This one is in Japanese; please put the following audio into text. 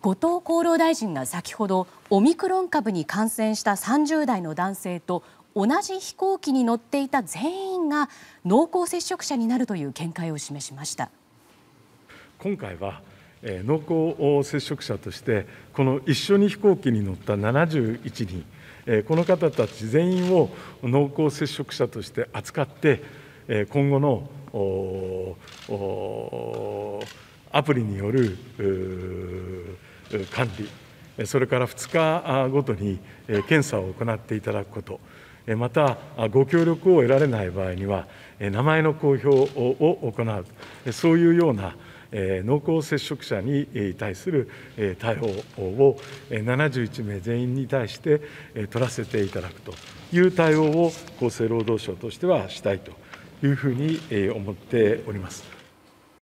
後藤厚労大臣が先ほどオミクロン株に感染した30代の男性と同じ飛行機に乗っていた全員が濃厚接触者になるという見解を示しました今回は、えー、濃厚接触者としてこの一緒に飛行機に乗った71人、えー、この方たち全員を濃厚接触者として扱って、えー、今後のアプリによる管理、それから2日ごとに検査を行っていただくこと、また、ご協力を得られない場合には、名前の公表を行う、そういうような濃厚接触者に対する対応を71名全員に対して取らせていただくという対応を厚生労働省としてはしたいというふうに思っております。